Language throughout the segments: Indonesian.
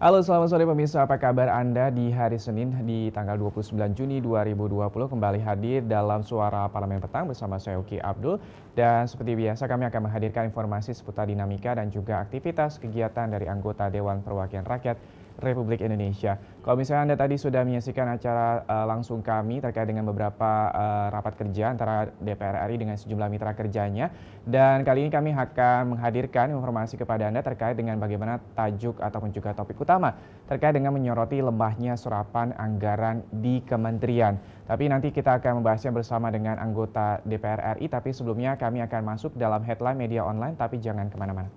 Halo selamat sore pemirsa, apa kabar Anda di hari Senin di tanggal 29 Juni 2020 kembali hadir dalam Suara Parlemen Petang bersama saya Uki Abdul dan seperti biasa kami akan menghadirkan informasi seputar dinamika dan juga aktivitas kegiatan dari anggota Dewan Perwakilan Rakyat Republik Indonesia. Kalau misalnya Anda tadi sudah menyaksikan acara uh, langsung kami terkait dengan beberapa uh, rapat kerja antara DPR RI dengan sejumlah mitra kerjanya dan kali ini kami akan menghadirkan informasi kepada Anda terkait dengan bagaimana tajuk ataupun juga topik utama terkait dengan menyoroti lemahnya serapan anggaran di kementerian. Tapi nanti kita akan membahasnya bersama dengan anggota DPR RI, tapi sebelumnya kami akan masuk dalam headline media online, tapi jangan kemana-mana.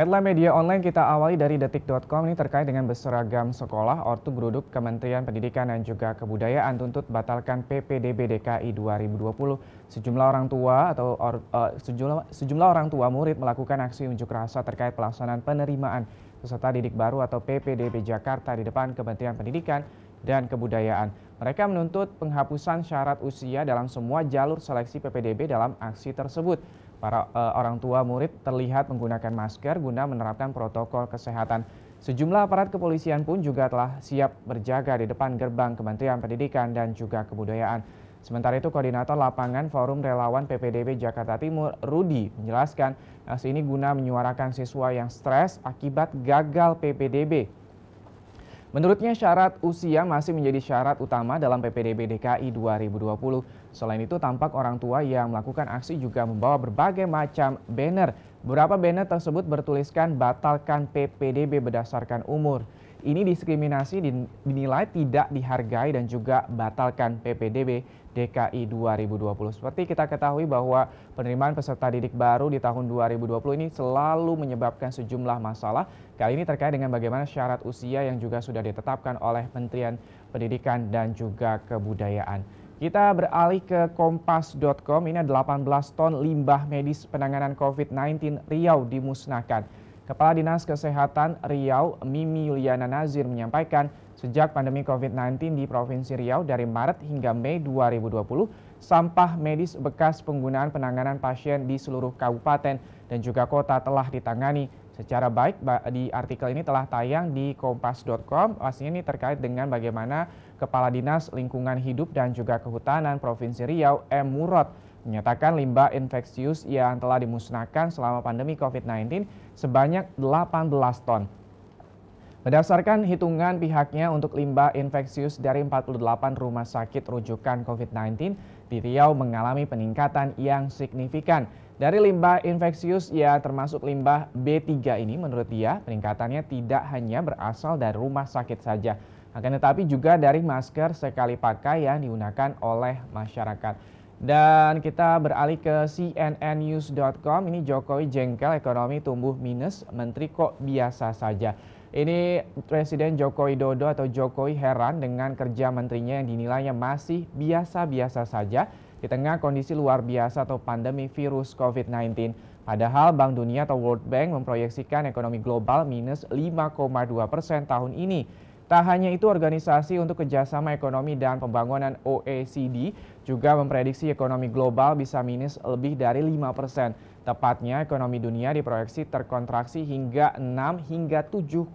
Headline media online kita awali dari detik.com ini terkait dengan berseragam sekolah Ortu Geruduk Kementerian Pendidikan dan juga Kebudayaan tuntut batalkan PPDB DKI 2020. Sejumlah orang tua atau uh, sejumlah, sejumlah orang tua murid melakukan aksi unjuk rasa terkait pelaksanaan penerimaan peserta didik baru atau PPDB Jakarta di depan Kementerian Pendidikan dan Kebudayaan. Mereka menuntut penghapusan syarat usia dalam semua jalur seleksi PPDB dalam aksi tersebut. Para e, orang tua murid terlihat menggunakan masker guna menerapkan protokol kesehatan. Sejumlah aparat kepolisian pun juga telah siap berjaga di depan gerbang Kementerian Pendidikan dan juga Kebudayaan. Sementara itu, Koordinator Lapangan Forum Relawan PPDB Jakarta Timur, Rudi, menjelaskan aksi ini guna menyuarakan siswa yang stres akibat gagal PPDB Menurutnya syarat usia masih menjadi syarat utama dalam PPDB DKI 2020. Selain itu tampak orang tua yang melakukan aksi juga membawa berbagai macam banner. Beberapa banner tersebut bertuliskan batalkan PPDB berdasarkan umur. Ini diskriminasi dinilai tidak dihargai dan juga batalkan PPDB DKI 2020. Seperti kita ketahui bahwa penerimaan peserta didik baru di tahun 2020 ini selalu menyebabkan sejumlah masalah. Kali ini terkait dengan bagaimana syarat usia yang juga sudah ditetapkan oleh Kementerian Pendidikan dan juga Kebudayaan. Kita beralih ke kompas.com. Ini 18 ton limbah medis penanganan COVID-19 Riau dimusnahkan. Kepala Dinas Kesehatan Riau, Mimi Yuliana Nazir menyampaikan Sejak pandemi COVID-19 di Provinsi Riau dari Maret hingga Mei 2020, sampah medis bekas penggunaan penanganan pasien di seluruh kabupaten dan juga kota telah ditangani secara baik di artikel ini telah tayang di kompas.com. Pastinya ini terkait dengan bagaimana Kepala Dinas Lingkungan Hidup dan juga Kehutanan Provinsi Riau M. Murad menyatakan limbah infeksius yang telah dimusnahkan selama pandemi COVID-19 sebanyak 18 ton. Berdasarkan hitungan pihaknya untuk limbah infeksius dari 48 rumah sakit rujukan COVID-19 di Riau mengalami peningkatan yang signifikan. Dari limbah infeksius ya termasuk limbah B3 ini menurut dia peningkatannya tidak hanya berasal dari rumah sakit saja. Akan tetapi juga dari masker sekali pakai yang digunakan oleh masyarakat. Dan kita beralih ke cnnnews.com. Ini Jokowi jengkel ekonomi tumbuh minus, menteri kok biasa saja. Ini Presiden Joko Widodo atau Jokowi heran dengan kerja menterinya yang dinilainya masih biasa-biasa saja di tengah kondisi luar biasa atau pandemi virus COVID-19. Padahal Bank Dunia atau World Bank memproyeksikan ekonomi global minus 5,2 persen tahun ini. Tak hanya itu, Organisasi untuk Kerjasama Ekonomi dan Pembangunan OECD juga memprediksi ekonomi global bisa minus lebih dari 5 persen. Tepatnya, ekonomi dunia diproyeksi terkontraksi hingga 6 hingga 7,6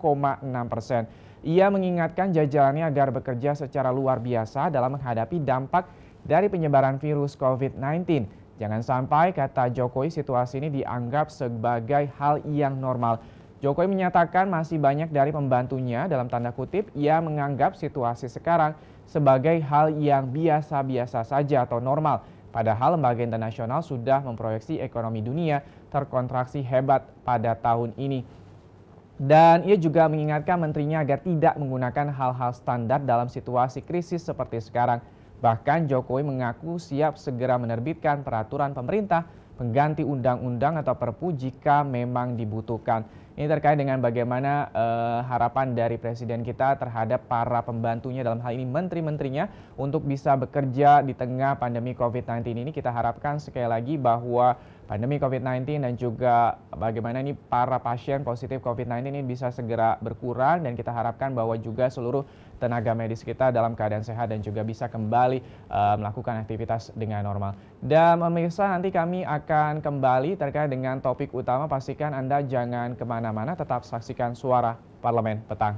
persen. Ia mengingatkan jajarannya agar bekerja secara luar biasa dalam menghadapi dampak dari penyebaran virus COVID-19. Jangan sampai, kata Jokowi, situasi ini dianggap sebagai hal yang normal. Jokowi menyatakan masih banyak dari pembantunya dalam tanda kutip ia menganggap situasi sekarang sebagai hal yang biasa-biasa saja atau normal Padahal lembaga internasional sudah memproyeksi ekonomi dunia terkontraksi hebat pada tahun ini. Dan ia juga mengingatkan menterinya agar tidak menggunakan hal-hal standar dalam situasi krisis seperti sekarang. Bahkan Jokowi mengaku siap segera menerbitkan peraturan pemerintah pengganti undang-undang atau perpu jika memang dibutuhkan. Ini terkait dengan bagaimana uh, harapan dari presiden kita terhadap para pembantunya dalam hal ini menteri-menterinya untuk bisa bekerja di tengah pandemi COVID-19 ini. Kita harapkan sekali lagi bahwa pandemi COVID-19 dan juga bagaimana ini para pasien positif COVID-19 ini bisa segera berkurang dan kita harapkan bahwa juga seluruh tenaga medis kita dalam keadaan sehat dan juga bisa kembali uh, melakukan aktivitas dengan normal. Dan pemirsa nanti kami akan kembali terkait dengan topik utama. Pastikan Anda jangan kemana-mana, tetap saksikan suara parlemen petang.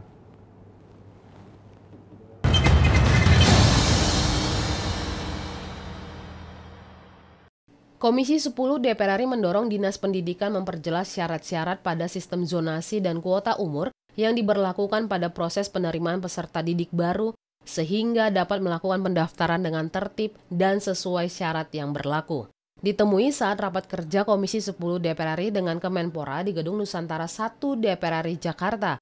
Komisi 10 DPR RI mendorong Dinas Pendidikan memperjelas syarat-syarat pada sistem zonasi dan kuota umur yang diberlakukan pada proses penerimaan peserta didik baru sehingga dapat melakukan pendaftaran dengan tertib dan sesuai syarat yang berlaku. Ditemui saat rapat kerja Komisi 10 DPR RI dengan Kemenpora di Gedung Nusantara 1 DPR RI Jakarta.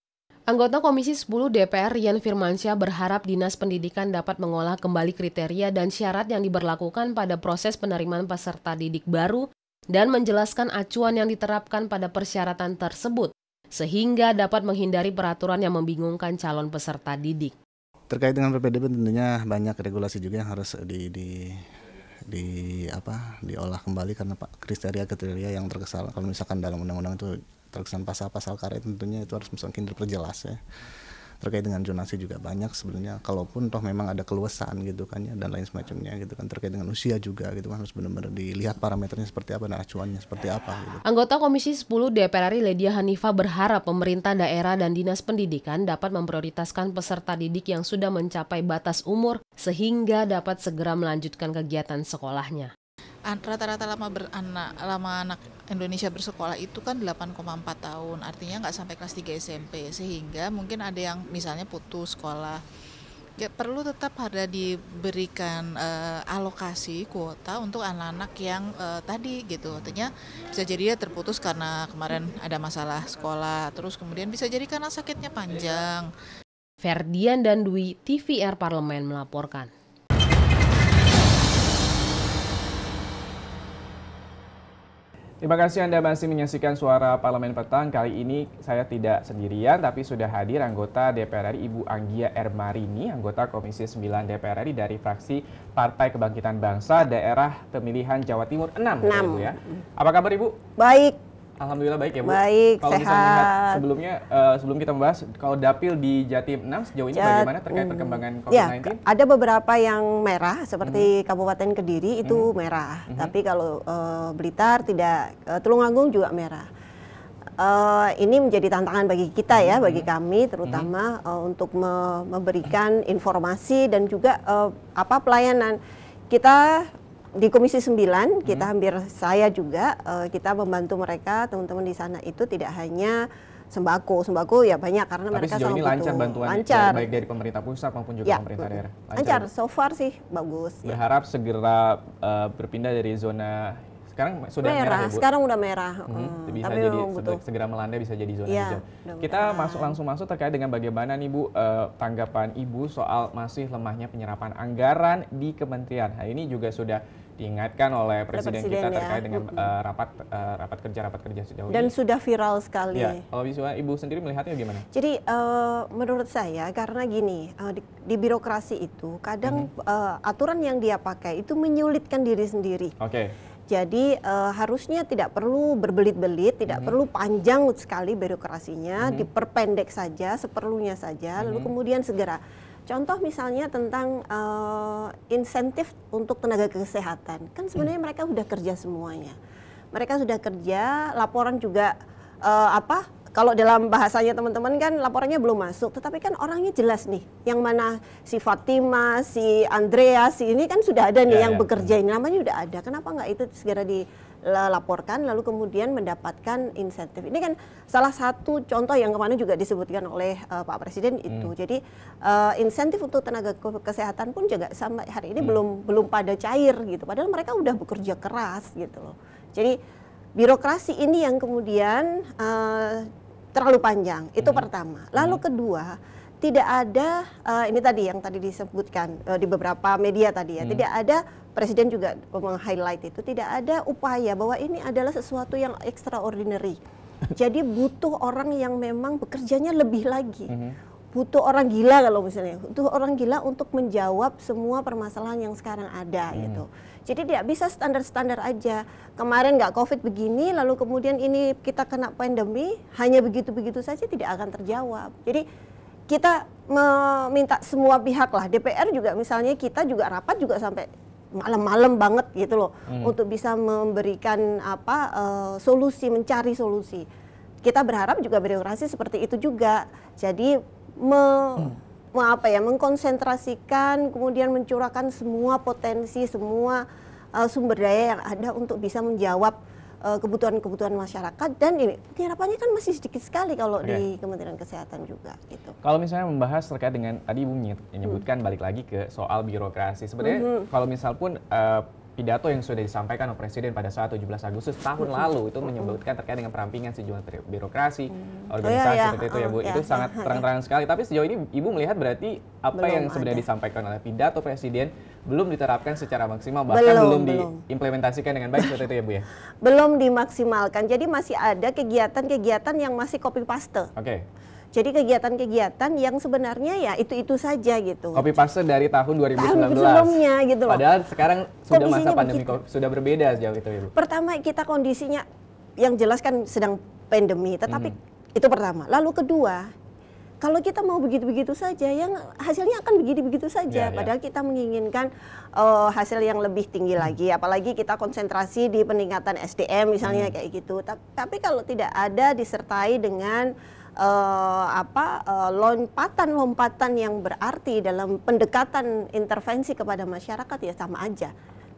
Anggota Komisi 10 DPR Rian Firmansyah berharap Dinas Pendidikan dapat mengolah kembali kriteria dan syarat yang diberlakukan pada proses penerimaan peserta didik baru dan menjelaskan acuan yang diterapkan pada persyaratan tersebut sehingga dapat menghindari peraturan yang membingungkan calon peserta didik. Terkait dengan PPDB tentunya banyak regulasi juga yang harus di, di di apa diolah kembali karena pak kriteria kriteria yang terkesal kalau misalkan dalam undang-undang itu terkesan pasal-pasal karet tentunya itu harus semakin diperjelas ya terkait dengan zonasi juga banyak sebenarnya kalaupun toh memang ada keluasan gitu kan ya dan lain semacamnya gitu kan terkait dengan usia juga gitu kan harus benar-benar dilihat parameternya seperti apa dan acuannya seperti apa gitu. Anggota Komisi 10 DPR RI Ledia Hanifa berharap pemerintah daerah dan dinas pendidikan dapat memprioritaskan peserta didik yang sudah mencapai batas umur sehingga dapat segera melanjutkan kegiatan sekolahnya rata-rata lama beranak lama anak Indonesia bersekolah itu kan 8,4 tahun artinya nggak sampai kelas 3 SMP sehingga mungkin ada yang misalnya putus sekolah ya perlu tetap ada diberikan uh, alokasi kuota untuk anak-anak yang uh, tadi gitu artinya bisa jadi ya terputus karena kemarin ada masalah sekolah terus kemudian bisa jadi karena sakitnya panjang Ferdian dan Dwi TVR Parlemen melaporkan Terima kasih Anda masih menyaksikan suara Parlemen Petang. Kali ini saya tidak sendirian, tapi sudah hadir anggota DPR RI Ibu Anggia Ermarini, anggota Komisi 9 DPR RI dari fraksi Partai Kebangkitan Bangsa Daerah Pemilihan Jawa Timur 6. 6. Ya, ya. Apa kabar Ibu? Baik. Alhamdulillah baik ya Bu. Baik, kalau sehat. Kalau melihat sebelumnya uh, sebelum kita membahas kalau dapil di Jatim 6 sejauh ini Jat, bagaimana terkait hmm. perkembangan ya, COVID-19? Ya, ada beberapa yang merah seperti mm -hmm. Kabupaten Kediri itu mm -hmm. merah, mm -hmm. tapi kalau uh, Blitar tidak, uh, Tulungagung juga merah. Uh, ini menjadi tantangan bagi kita ya, mm -hmm. bagi kami terutama mm -hmm. uh, untuk me memberikan informasi dan juga uh, apa pelayanan kita di Komisi 9 hmm. kita hampir saya juga uh, kita membantu mereka teman-teman di sana itu tidak hanya sembako sembako ya banyak karena Tapi mereka sejauh ini lancar bantuan lancar. baik dari pemerintah pusat maupun juga ya. pemerintah daerah lancar. lancar so far sih bagus ya. berharap ya. segera uh, berpindah dari zona sekarang sudah merah, ya, merah ya, sekarang udah merah hmm, hmm. bisa Tapi jadi butuh. segera melanda bisa jadi zona ya, hijau kita masuk langsung masuk terkait dengan bagaimana nih Bu uh, tanggapan Ibu soal masih lemahnya penyerapan anggaran di kementerian nah ini juga sudah diingatkan oleh presiden, presiden kita ya. terkait dengan mm -hmm. uh, rapat uh, rapat kerja rapat kerja sejauh Dan ini. Dan sudah viral sekali. Ya, kalau bisa ibu sendiri melihatnya gimana? Jadi uh, menurut saya karena gini uh, di, di birokrasi itu kadang -hmm. uh, aturan yang dia pakai itu menyulitkan diri sendiri. Oke. Okay. Jadi e, harusnya tidak perlu berbelit-belit, tidak -hmm. perlu panjang sekali birokrasinya, -hmm. diperpendek saja seperlunya saja, -hmm. lalu mm-hmm. kemudian segera Contoh misalnya tentang uh, insentif untuk tenaga kesehatan, kan sebenarnya mereka sudah kerja semuanya. Mereka sudah kerja, laporan juga uh, apa? Kalau dalam bahasanya teman-teman kan laporannya belum masuk, tetapi kan orangnya jelas nih, yang mana si Fatima, si Andrea, si ini kan sudah ada nih ya, yang ya. bekerja ini namanya sudah ada. Kenapa nggak itu segera di laporkan lalu kemudian mendapatkan insentif. Ini kan salah satu contoh yang kemarin juga disebutkan oleh uh, Pak Presiden hmm. itu. Jadi uh, insentif untuk tenaga kesehatan pun juga sampai hari ini hmm. belum belum pada cair gitu. Padahal mereka udah bekerja keras gitu loh. Jadi birokrasi ini yang kemudian uh, terlalu panjang. Itu hmm. pertama. Lalu hmm. kedua, tidak ada uh, ini tadi yang tadi disebutkan uh, di beberapa media tadi ya, hmm. tidak ada presiden juga meng-highlight itu, tidak ada upaya bahwa ini adalah sesuatu yang extraordinary. Jadi butuh orang yang memang bekerjanya lebih lagi. Hmm. Butuh orang gila kalau misalnya, butuh orang gila untuk menjawab semua permasalahan yang sekarang ada hmm. gitu. Jadi tidak bisa standar-standar aja. Kemarin nggak COVID begini, lalu kemudian ini kita kena pandemi, hanya begitu-begitu saja tidak akan terjawab. Jadi kita meminta semua pihak lah DPR juga misalnya kita juga rapat juga sampai malam-malam banget gitu loh hmm. untuk bisa memberikan apa uh, solusi mencari solusi kita berharap juga birokrasi seperti itu juga jadi me, hmm. me apa ya mengkonsentrasikan kemudian mencurahkan semua potensi semua uh, sumber daya yang ada untuk bisa menjawab Eh, kebutuhan-kebutuhan masyarakat dan ini harapannya kan masih sedikit sekali kalau okay. di iya. Kementerian Kesehatan juga gitu. Kalau misalnya membahas terkait dengan tadi Ibu hmm. menyebutkan hmm. balik lagi ke soal birokrasi. Sebenarnya hmm. kalau misal pun uh, pidato yang sudah disampaikan oleh Presiden pada saat 17 Agustus tahun mm-hmm. lalu itu mm-hmm. menyebutkan terkait dengan perampingan sejumlah birokrasi, hmm. organisasi oh, iya, iya. seperti itu ya oh, Bu. Iya, itu iya, sangat iya. terang-terangan sekali. Tapi sejauh ini Ibu melihat berarti apa belum yang sebenarnya ada. disampaikan oleh pidato Presiden belum diterapkan secara maksimal bahkan belum, belum diimplementasikan dengan baik seperti itu ya Bu ya. belum dimaksimalkan. Jadi masih ada kegiatan-kegiatan yang masih copy paste. Oke. Okay jadi kegiatan-kegiatan yang sebenarnya ya itu-itu saja gitu. Copy paste dari tahun 2019. Tahun sebelumnya gitu loh. Padahal sekarang sudah masa pandemi begitu. sudah berbeda sejauh itu Ibu. Pertama kita kondisinya yang jelas kan sedang pandemi, tetapi hmm. itu pertama. Lalu kedua, kalau kita mau begitu-begitu saja, yang hasilnya akan begitu-begitu saja. Yeah, yeah. Padahal kita menginginkan uh, hasil yang lebih tinggi hmm. lagi. Apalagi kita konsentrasi di peningkatan SDM misalnya hmm. kayak gitu. tapi kalau tidak ada disertai dengan uh, apa eh, lompatan-lompatan uh, yang berarti dalam pendekatan intervensi kepada masyarakat ya sama aja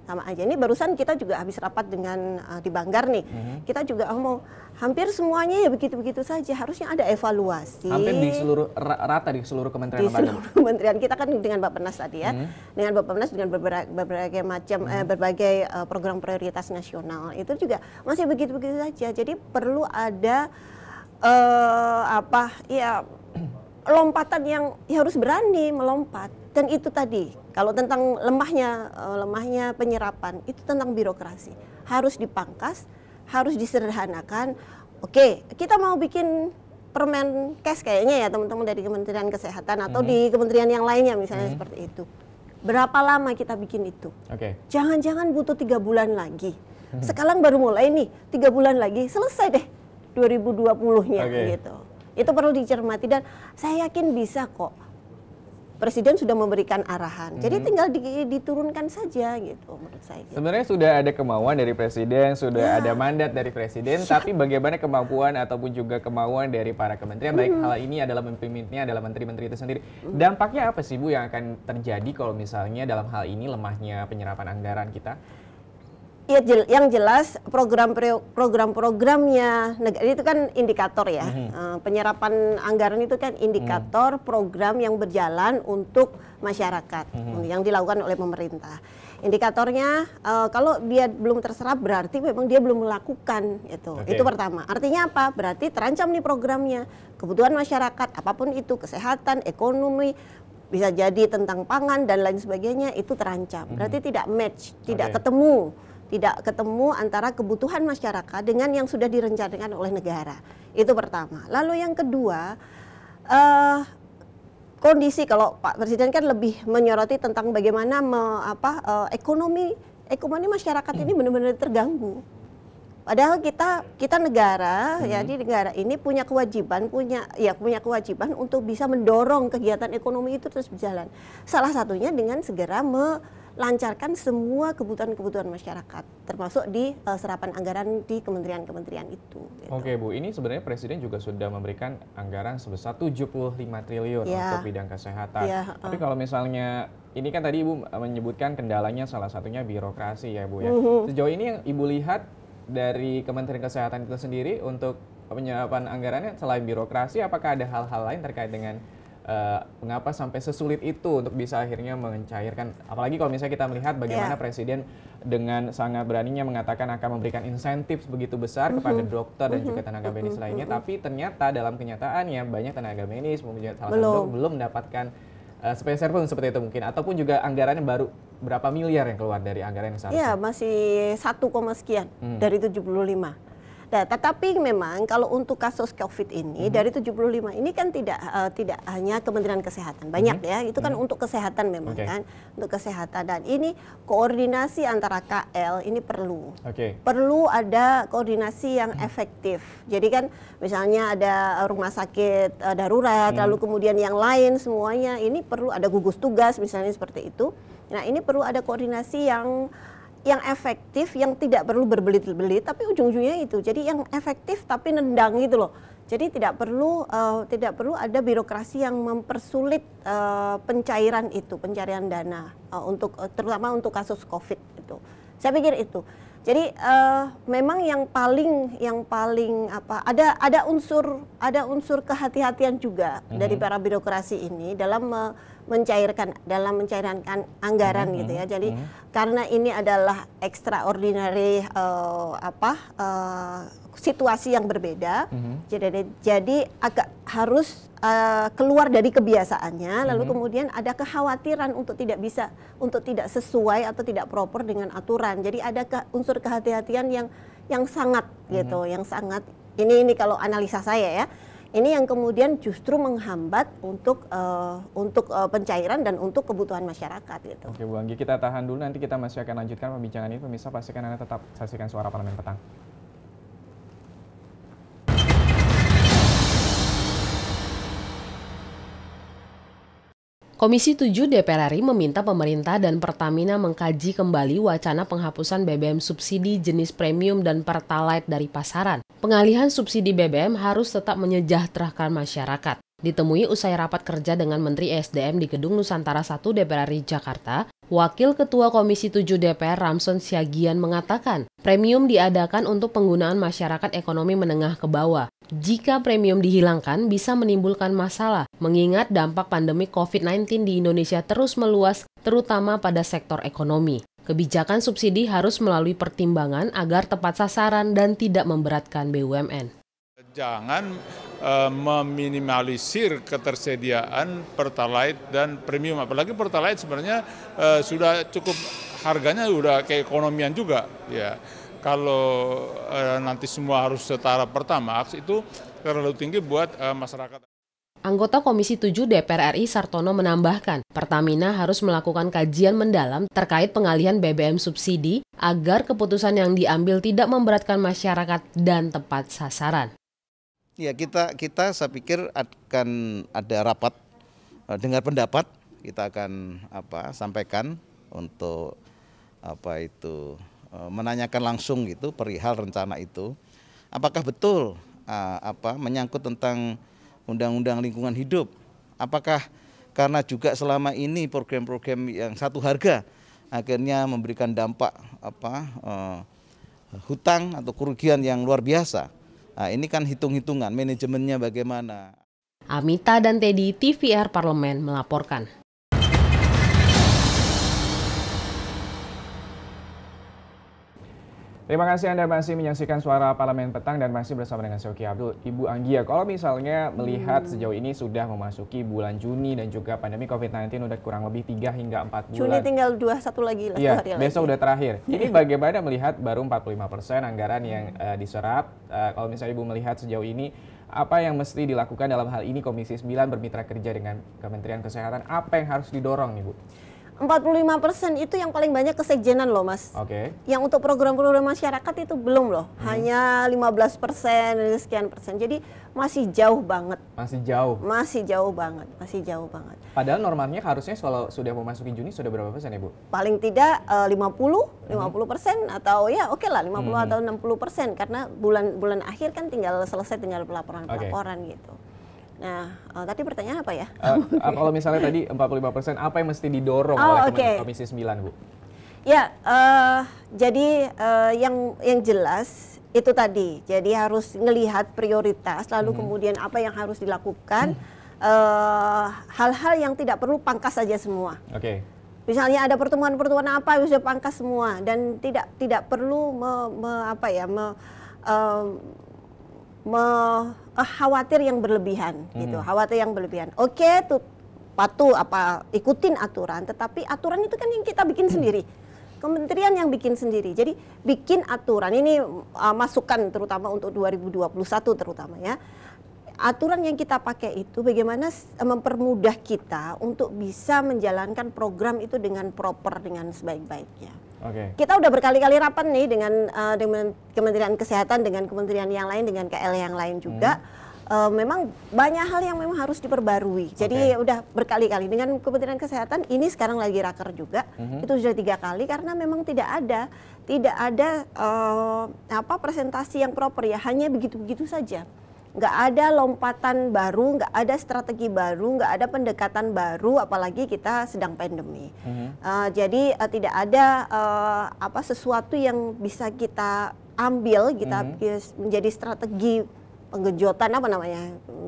sama aja. Ini barusan kita juga habis rapat dengan uh, di Banggar nih. Mm -hmm. Kita juga oh, mau hampir semuanya ya begitu-begitu saja. Harusnya ada evaluasi. Hampir di seluruh rata di seluruh kementerian. Di seluruh kementerian kita kan dengan Bapak Penas tadi ya. Mm -hmm. Dengan Penas dengan mhm. berbagai, berbagai macam mm -hmm. eh, berbagai uh, program prioritas nasional itu juga masih begitu-begitu saja. Jadi perlu ada uh, apa ya lompatan yang ya harus berani melompat dan itu tadi kalau tentang lemahnya uh, lemahnya penyerapan itu tentang birokrasi harus dipangkas harus disederhanakan oke kita mau bikin permen cash kayaknya ya teman-teman dari Kementerian Kesehatan atau mm -hmm. di kementerian yang lainnya misalnya mm -hmm. seperti itu berapa lama kita bikin itu jangan jangan-jangan butuh tiga bulan lagi sekarang baru mulai nih tiga bulan lagi selesai deh 2020-nya okay. gitu. Itu perlu dicermati dan saya yakin bisa kok. Presiden sudah memberikan arahan, mm -hmm. jadi tinggal di, diturunkan saja gitu menurut saya. Gitu. Sebenarnya sudah ada kemauan dari presiden, sudah ya. ada mandat dari presiden, ya. tapi bagaimana kemampuan ataupun juga kemauan dari para kementerian, mm -hmm. baik hal ini adalah pemimpinnya adalah menteri-menteri itu sendiri. Mm -hmm. Dampaknya apa sih bu yang akan terjadi kalau misalnya dalam hal ini lemahnya penyerapan anggaran kita? Ya, yang jelas program program-programnya negara itu kan indikator ya. hmm penyerapan anggaran itu kan indikator hmm program yang berjalan untuk masyarakat hmm yang dilakukan oleh pemerintah. Indikatornya eh, kalau dia belum terserap berarti memang dia belum melakukan itu. Okay. Itu pertama. Artinya apa? Berarti terancam nih programnya. Kebutuhan masyarakat apapun itu, kesehatan, ekonomi, bisa jadi tentang pangan dan lain sebagainya itu terancam. Mhm. Berarti tidak match, tidak okay. ketemu tidak ketemu antara kebutuhan masyarakat dengan yang sudah direncanakan oleh negara. Itu pertama. Lalu yang kedua, uh, kondisi kalau Pak Presiden kan lebih menyoroti tentang bagaimana me, apa uh, ekonomi ekonomi masyarakat ini hmm. benar-benar terganggu. Padahal kita kita negara, hmm. jadi ya, di negara ini punya kewajiban, punya ya punya kewajiban untuk bisa mendorong kegiatan ekonomi itu terus berjalan. Salah satunya dengan segera me, lancarkan semua kebutuhan-kebutuhan masyarakat, termasuk di uh, serapan anggaran di kementerian-kementerian itu. Gitu. Oke Bu, ini sebenarnya Presiden juga sudah memberikan anggaran sebesar 75 triliun ya. untuk bidang kesehatan. Ya, uh. Tapi kalau misalnya ini kan tadi Ibu eh, menyebutkan kendalanya salah satunya birokrasi ya Bu ya. Mhm. Sejauh ini yang Ibu lihat dari Kementerian Kesehatan itu sendiri untuk penyerapan anggarannya selain birokrasi, apakah ada hal-hal lain terkait dengan Eh, mengapa sampai sesulit itu untuk bisa akhirnya mencairkan apalagi kalau misalnya kita melihat iya. bagaimana yeah. presiden dengan sangat beraninya mengatakan akan memberikan insentif begitu besar mm -hmm. kepada mm-hmm. dokter dan mm -hmm. juga mm-hmm. tenaga medis mm -hmm. lainnya mm-hmm. tapi ternyata dalam kenyataannya banyak tenaga medis salah belum. satu belum mendapatkan uh, spacer pun seperti itu mungkin ataupun juga anggarannya baru berapa miliar yang keluar dari anggaran yang iya, seharusnya? Iya, masih satu koma sekian hmm. dari 75. Nah, tetapi memang kalau untuk kasus COVID ini -hmm. dari 75 ini kan tidak uh, tidak hanya Kementerian Kesehatan, banyak -hmm. ya. Itu kan -hmm. untuk kesehatan memang okay. kan, untuk kesehatan. Dan ini koordinasi antara KL ini perlu. Okay. Perlu ada koordinasi yang efektif. Jadi kan misalnya ada rumah sakit uh, darurat, -hmm. lalu kemudian yang lain semuanya ini perlu ada gugus tugas misalnya seperti itu. Nah, ini perlu ada koordinasi yang yang efektif yang tidak perlu berbelit-belit tapi ujung-ujungnya itu jadi yang efektif tapi nendang gitu loh jadi tidak perlu uh, tidak perlu ada birokrasi yang mempersulit uh, pencairan itu pencarian dana uh, untuk uh, terutama untuk kasus covid itu saya pikir itu jadi uh, memang yang paling yang paling apa ada ada unsur ada unsur kehati-hatian juga mm -hmm. dari para birokrasi ini dalam uh, mencairkan dalam mencairkan anggaran -hmm. gitu ya. Hmm, jadi -hmm. karena ini adalah extraordinary uh, apa uh, situasi yang berbeda, -hmm. jadi jadi agak harus uh, keluar dari kebiasaannya. -hmm. Lalu kemudian ada kekhawatiran untuk tidak bisa untuk tidak sesuai atau tidak proper dengan aturan. Jadi ada ke, unsur kehati-hatian yang yang sangat -hmm. gitu, yang sangat ini ini kalau analisa saya ya ini yang kemudian justru menghambat untuk uh, untuk uh, pencairan dan untuk kebutuhan masyarakat gitu. Oke Bu Anggi kita tahan dulu nanti kita masih akan lanjutkan pembicaraan ini pemirsa pastikan Anda tetap saksikan suara parlemen petang. Komisi 7 DPR RI meminta pemerintah dan Pertamina mengkaji kembali wacana penghapusan BBM subsidi jenis premium dan pertalite dari pasaran. Pengalihan subsidi BBM harus tetap menyejahterakan masyarakat. Ditemui usai rapat kerja dengan Menteri e SDM di Gedung Nusantara 1 DPR RI Jakarta, Wakil Ketua Komisi 7 DPR Ramson Siagian mengatakan, premium diadakan untuk penggunaan masyarakat ekonomi menengah ke bawah. Jika premium dihilangkan bisa menimbulkan masalah, mengingat dampak pandemi COVID-19 di Indonesia terus meluas, terutama pada sektor ekonomi. Kebijakan subsidi harus melalui pertimbangan agar tepat sasaran dan tidak memberatkan BUMN. Jangan uh, meminimalisir ketersediaan pertalite dan premium. Apalagi pertalite sebenarnya uh, sudah cukup harganya sudah keekonomian juga. Ya, kalau uh, nanti semua harus setara pertamax itu terlalu tinggi buat uh, masyarakat. Anggota Komisi 7 DPR RI Sartono menambahkan, Pertamina harus melakukan kajian mendalam terkait pengalihan BBM subsidi agar keputusan yang diambil tidak memberatkan masyarakat dan tepat sasaran. Ya kita kita saya pikir akan ada rapat eh, dengar pendapat kita akan apa sampaikan untuk apa itu eh, menanyakan langsung gitu perihal rencana itu apakah betul eh, apa menyangkut tentang undang-undang lingkungan hidup apakah karena juga selama ini program-program yang satu harga akhirnya memberikan dampak apa hutang atau kerugian yang luar biasa Nah, ini kan hitung-hitungan manajemennya bagaimana. Amita dan Teddy, TVR Parlemen melaporkan. Terima kasih Anda masih menyaksikan suara Parlemen Petang dan masih bersama dengan Syoki Abdul. Ibu Anggia, kalau misalnya melihat hmm. sejauh ini sudah memasuki bulan Juni dan juga pandemi COVID-19 udah kurang lebih 3 hingga 4 bulan. Juni tinggal 2, satu lagi lah. Iya, besok lagi. udah terakhir. Ini bagaimana melihat baru 45 persen anggaran yang uh, diserap. Uh, kalau misalnya Ibu melihat sejauh ini, apa yang mesti dilakukan dalam hal ini Komisi 9 bermitra kerja dengan Kementerian Kesehatan? Apa yang harus didorong nih Bu? 45% itu yang paling banyak kesekjenan loh mas. Oke. Okay. Yang untuk program-program masyarakat itu belum loh, hmm. hanya 15% dari sekian persen. Jadi masih jauh banget. Masih jauh. Masih jauh banget, masih jauh banget. Padahal normalnya harusnya kalau sudah memasuki Juni sudah berapa persen ya Bu? Paling tidak uh, eh, 50, lima hmm. persen atau ya oke okay lah 50 hmm. atau 60 persen karena bulan-bulan akhir kan tinggal selesai tinggal pelaporan-pelaporan okay. gitu. Nah, oh, eh, tadi pertanyaan apa ya? Uh, kalau misalnya tadi 45%, apa yang mesti didorong oh, oleh okay. Komisi 9, Bu? Ya, uh, jadi uh, yang yang jelas itu tadi. Jadi harus melihat prioritas, lalu hmm. kemudian apa yang harus dilakukan. Hmm. Hal-hal hmm. uh, yang tidak perlu pangkas saja semua. Oke. Okay. Misalnya ada pertemuan-pertemuan apa, sudah pangkas semua dan tidak tidak perlu me, me, apa ya me, um, me, khawatir yang berlebihan gitu. hmm. gitu khawatir yang berlebihan oke okay, tuh patuh apa ikutin aturan tetapi aturan itu kan yang kita bikin hmm. sendiri kementerian yang bikin sendiri jadi bikin aturan ini uh, masukan terutama untuk 2021 terutama ya aturan yang kita pakai itu bagaimana eh, mempermudah kita untuk bisa menjalankan program itu dengan proper dengan sebaik-baiknya. Okay. Kita udah berkali-kali rapat nih dengan uh, dengan Kementerian Kesehatan dengan kementerian yang lain dengan KL yang lain juga. Hmm. Uh, memang banyak hal yang memang harus diperbarui. Jadi okay. udah berkali-kali dengan Kementerian Kesehatan ini sekarang lagi raker juga. hmm Itu sudah tiga kali karena memang tidak ada tidak ada uh, apa presentasi yang proper ya hanya begitu-begitu saja nggak ada lompatan baru, nggak ada strategi baru, nggak ada pendekatan baru, apalagi kita sedang pandemi. Mm-hmm. Uh, jadi uh, tidak ada uh, apa sesuatu yang bisa kita ambil, kita mm-hmm. menjadi strategi penggejotan apa namanya,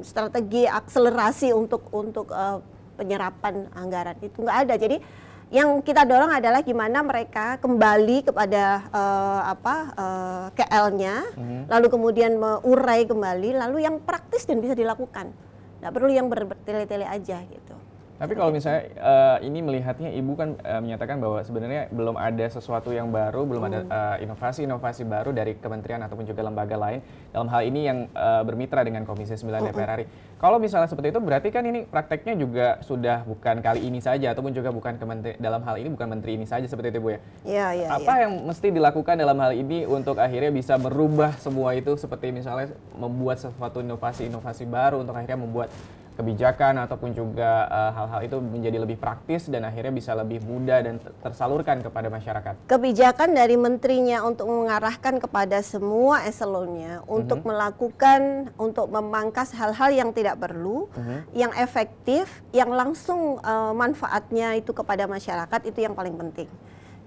strategi akselerasi untuk untuk uh, penyerapan anggaran itu nggak ada. Jadi yang kita dorong adalah gimana mereka kembali kepada uh, apa uh, eh, KL-nya, hmm. lalu kemudian mengurai kembali, lalu yang praktis dan bisa dilakukan. tidak perlu yang bertele-tele aja gitu. Tapi kalau misalnya uh, ini melihatnya ibu kan uh, menyatakan bahwa sebenarnya belum ada sesuatu yang baru, belum hmm. ada eh, inovasi-inovasi uh, baru dari kementerian ataupun juga lembaga lain dalam hal ini yang uh, bermitra dengan Komisi 9 DPR RI. Kalau misalnya seperti itu berarti kan ini prakteknya juga sudah bukan kali ini saja ataupun juga bukan kementeri dalam hal ini bukan menteri ini saja seperti itu Bu ya. Iya, iya. iya. Apa ya. yang mesti dilakukan dalam hal ini untuk akhirnya bisa merubah semua itu seperti misalnya membuat sesuatu inovasi-inovasi baru untuk akhirnya membuat kebijakan ataupun juga eh, hal-hal uh, itu menjadi lebih praktis dan akhirnya bisa lebih mudah dan tersalurkan kepada masyarakat. Kebijakan dari menterinya untuk mengarahkan kepada semua eselonnya mhm. untuk mm -hmm. melakukan untuk memangkas hal-hal yang tidak perlu, mm -hmm. yang efektif, yang langsung uh, manfaatnya itu kepada masyarakat itu yang paling penting.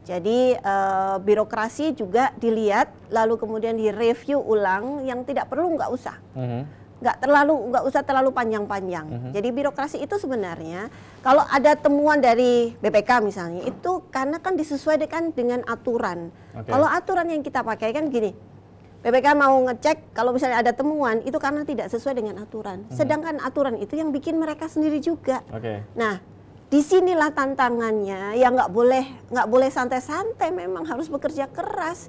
Jadi uh, birokrasi juga dilihat lalu kemudian direview ulang yang tidak perlu nggak usah. Mm -hmm nggak terlalu nggak usah terlalu panjang-panjang. Mm -hmm. Jadi birokrasi itu sebenarnya kalau ada temuan dari BPK misalnya itu karena kan disesuaikan dengan aturan. Okay. Kalau aturan yang kita pakai kan gini, BPK mau ngecek kalau misalnya ada temuan itu karena tidak sesuai dengan aturan. Mm -hmm. Sedangkan aturan itu yang bikin mereka sendiri juga. Okay. Nah disinilah tantangannya ya nggak boleh nggak boleh santai-santai memang harus bekerja keras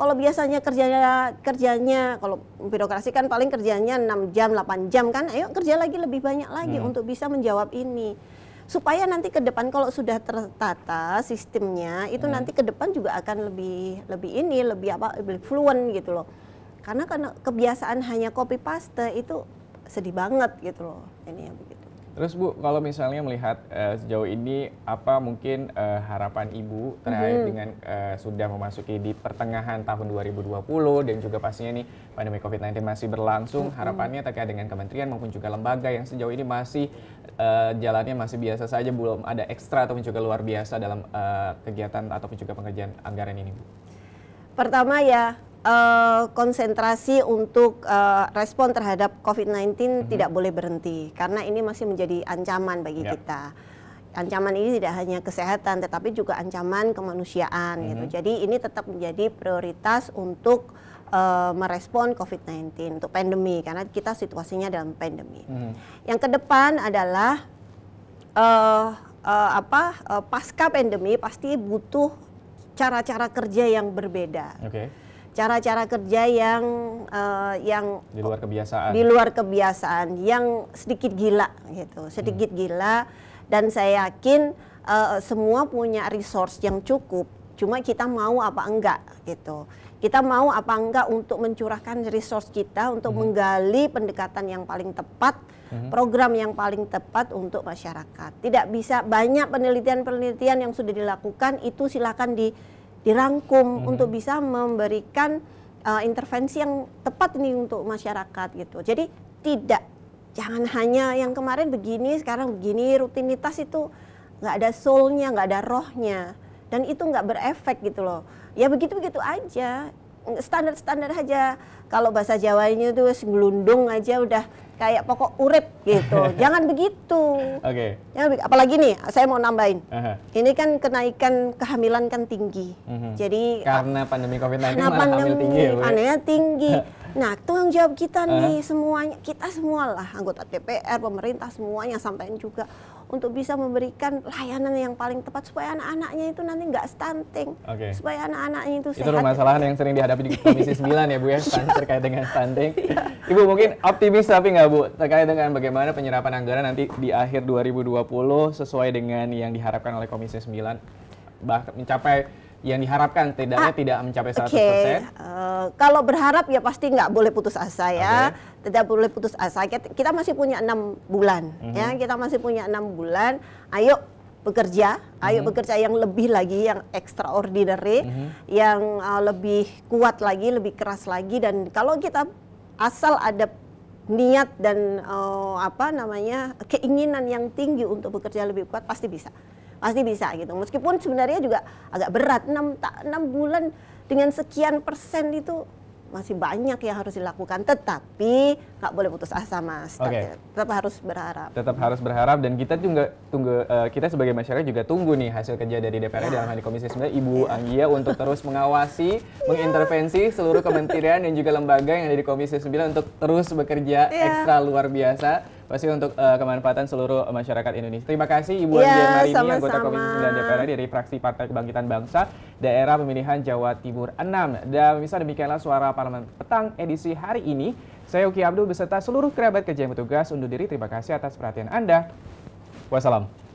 kalau biasanya kerjanya kerjanya kalau birokrasi kan paling kerjanya 6 jam, 8 jam kan. Ayo kerja lagi lebih banyak lagi hmm. untuk bisa menjawab ini. Supaya nanti ke depan kalau sudah tertata sistemnya itu hmm. nanti ke depan juga akan lebih lebih ini, lebih apa lebih fluent gitu loh. Karena karena kebiasaan hanya copy paste itu sedih banget gitu loh. Ini ya begitu. Terus Bu, kalau misalnya melihat uh, sejauh ini apa mungkin uh, harapan Ibu terkait -hmm. dengan uh, sudah memasuki di pertengahan tahun 2020 dan juga pastinya nih pandemi COVID-19 masih berlangsung, -hmm. harapannya terkait dengan kementerian maupun juga lembaga yang sejauh ini masih uh, jalannya masih biasa saja, belum ada ekstra ataupun juga luar biasa dalam uh, kegiatan ataupun juga pengerjaan anggaran ini Bu. Pertama ya uh, konsentrasi untuk uh, respon terhadap COVID-19 mm -hmm. tidak boleh berhenti karena ini masih menjadi ancaman bagi yeah. kita. Ancaman ini tidak hanya kesehatan tetapi juga ancaman kemanusiaan mm -hmm. gitu. Jadi ini tetap menjadi prioritas untuk uh, merespon COVID-19 untuk pandemi karena kita situasinya dalam pandemi. Mm -hmm. Yang ke depan adalah uh, uh, apa uh, pasca pandemi pasti butuh cara-cara kerja yang berbeda. Okay cara-cara kerja yang uh, yang di luar kebiasaan di luar kebiasaan yang sedikit gila gitu sedikit hmm. gila dan saya yakin uh, semua punya resource yang cukup cuma kita mau apa enggak gitu kita mau apa enggak untuk mencurahkan resource kita untuk hmm. menggali pendekatan yang paling tepat hmm. program yang paling tepat untuk masyarakat tidak bisa banyak penelitian-penelitian yang sudah dilakukan itu silakan di dirangkum hmm. untuk bisa memberikan uh, intervensi yang tepat nih untuk masyarakat gitu. Jadi tidak jangan hanya yang kemarin begini sekarang begini rutinitas itu nggak ada soulnya nggak ada rohnya dan itu nggak berefek gitu loh. Ya begitu begitu aja standar-standar aja. Kalau bahasa Jawanya itu ngelundung aja udah kayak pokok urip gitu. Jangan begitu. Oke. Okay. Apalagi nih, saya mau nambahin. Uh -huh. Ini kan kenaikan kehamilan kan tinggi. Uh mhm. -huh. Jadi karena pandemi COVID-19 kan pandemi, tinggi. Ya, anehnya ya? tinggi. nah, tanggung jawab kita nih uh -huh. semuanya, kita semualah anggota DPR, pemerintah semuanya sampaikan juga untuk bisa memberikan layanan yang paling tepat supaya anak-anaknya itu nanti nggak stunting, okay. supaya anak-anaknya itu sehat. Itu permasalahan yang sering dihadapi di Komisi 9 ya Bu ya, terkait dengan stunting. Iya. Ibu mungkin optimis tapi nggak ya? Bu, terkait dengan bagaimana penyerapan anggaran nanti di akhir 2020 sesuai dengan yang diharapkan oleh Komisi 9 bahkan mencapai yang diharapkan tidaknya ah, tidak mencapai 100%. Okay. Uh, kalau berharap ya pasti nggak boleh putus asa ya. Okay. Tidak boleh putus asa. Kita masih punya enam bulan mm -hmm. ya. Kita masih punya enam bulan. Ayo bekerja, mm-hmm. ayo mhm. bekerja yang lebih lagi, yang extraordinary, mm-hmm. yang uh, lebih kuat lagi, lebih keras lagi. Dan kalau kita asal ada niat dan uh, apa namanya keinginan yang tinggi untuk bekerja lebih kuat pasti bisa pasti bisa gitu meskipun sebenarnya juga agak berat 6, enam bulan dengan sekian persen itu masih banyak yang harus dilakukan, tetapi nggak boleh putus asa mas. Okay. Tetap harus berharap. Tetap harus berharap dan kita juga tunggu uh, kita sebagai masyarakat juga tunggu nih hasil kerja dari DPR yeah. dalam hal di Komisi sembilan, Ibu yeah. Anggia untuk terus mengawasi, iya. mengintervensi seluruh kementerian dan juga lembaga yang ada di Komisi sembilan untuk terus bekerja yeah. ekstra luar biasa pasti untuk uh, kemanfaatan seluruh masyarakat Indonesia. Terima kasih Ibu Andi yeah, Marini anggota Komisi 9 DPR dari fraksi Partai Kebangkitan Bangsa Daerah Pemilihan Jawa Timur 6. Dan bisa demikianlah suara parlemen petang edisi hari ini. Saya Uki Abdul beserta seluruh kerabat kerja yang bertugas undur diri. Terima kasih atas perhatian Anda. Wassalam.